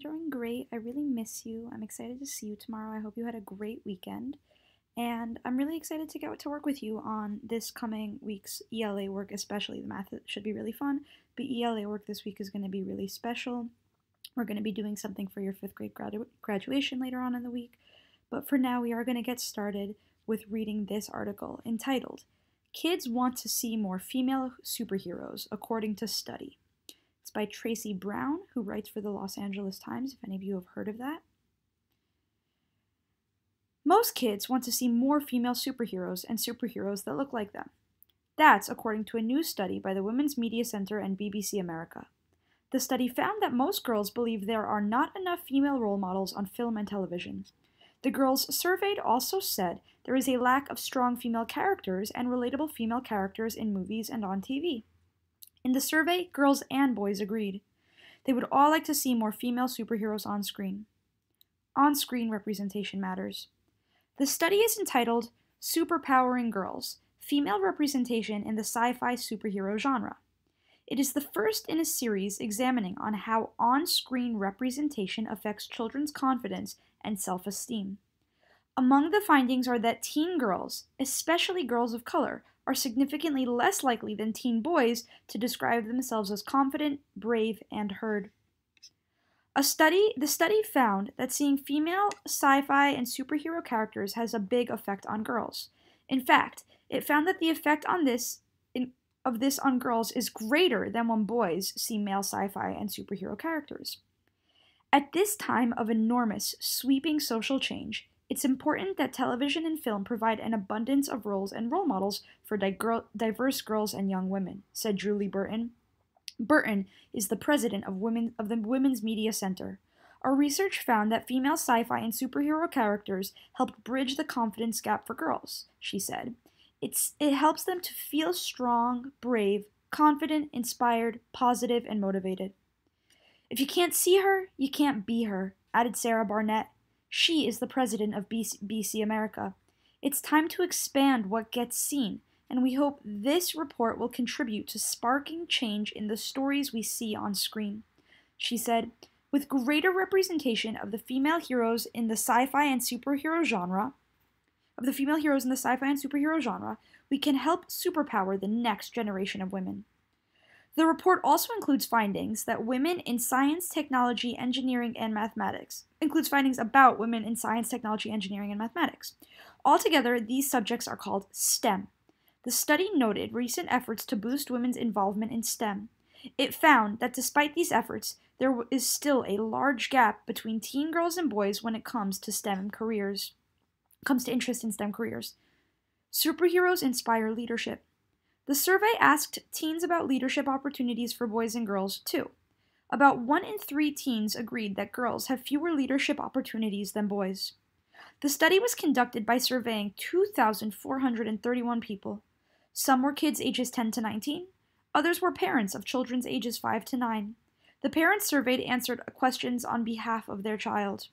doing great. I really miss you. I'm excited to see you tomorrow. I hope you had a great weekend. And I'm really excited to get to work with you on this coming week's ELA work, especially. The math should be really fun, but ELA work this week is going to be really special. We're going to be doing something for your fifth grade gradu- graduation later on in the week. But for now, we are going to get started with reading this article entitled Kids Want to See More Female Superheroes, According to Study by Tracy Brown, who writes for the Los Angeles Times, if any of you have heard of that. Most kids want to see more female superheroes and superheroes that look like them. That's according to a new study by the Women's Media Center and BBC America. The study found that most girls believe there are not enough female role models on film and television. The girls surveyed also said there is a lack of strong female characters and relatable female characters in movies and on TV. In the survey, girls and boys agreed. They would all like to see more female superheroes on screen. On screen representation matters. The study is entitled Superpowering Girls Female Representation in the Sci Fi Superhero Genre. It is the first in a series examining on how on-screen representation affects children's confidence and self-esteem. Among the findings are that teen girls, especially girls of color, are significantly less likely than teen boys to describe themselves as confident, brave, and heard. A study, the study found that seeing female sci-fi and superhero characters has a big effect on girls. In fact, it found that the effect on this in, of this on girls is greater than when boys see male sci-fi and superhero characters. At this time of enormous, sweeping social change, it's important that television and film provide an abundance of roles and role models for diverse girls and young women, said Julie Burton. Burton is the president of, women, of the Women's Media Center. Our research found that female sci fi and superhero characters helped bridge the confidence gap for girls, she said. It's, it helps them to feel strong, brave, confident, inspired, positive, and motivated. If you can't see her, you can't be her, added Sarah Barnett, she is the president of BC America. It's time to expand what gets seen, and we hope this report will contribute to sparking change in the stories we see on screen. She said, with greater representation of the female heroes in the sci-fi and superhero genre, of the female heroes in the sci-fi and superhero genre, we can help superpower the next generation of women. The report also includes findings that women in science, technology, engineering, and mathematics includes findings about women in science, technology, engineering, and mathematics. Altogether, these subjects are called STEM. The study noted recent efforts to boost women's involvement in STEM. It found that despite these efforts, there is still a large gap between teen girls and boys when it comes to STEM careers, comes to interest in STEM careers. Superheroes inspire leadership. The survey asked teens about leadership opportunities for boys and girls, too. About one in three teens agreed that girls have fewer leadership opportunities than boys. The study was conducted by surveying 2,431 people. Some were kids ages 10 to 19, others were parents of children's ages 5 to 9. The parents surveyed answered questions on behalf of their child.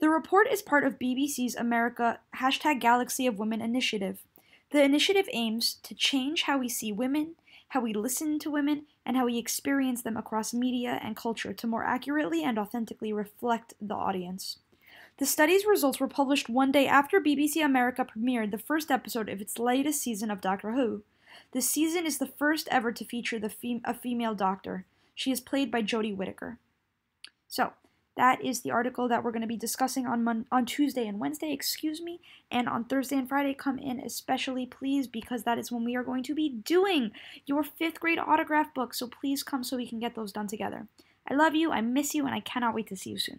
The report is part of BBC's America hashtag Galaxy of Women initiative, the initiative aims to change how we see women, how we listen to women, and how we experience them across media and culture to more accurately and authentically reflect the audience. The study's results were published one day after BBC America premiered the first episode of its latest season of Doctor Who. The season is the first ever to feature fem- a female doctor. She is played by Jodie Whittaker. So, that is the article that we're going to be discussing on Mon- on Tuesday and Wednesday, excuse me, and on Thursday and Friday. Come in especially please because that is when we are going to be doing your 5th grade autograph book. So please come so we can get those done together. I love you, I miss you, and I cannot wait to see you soon.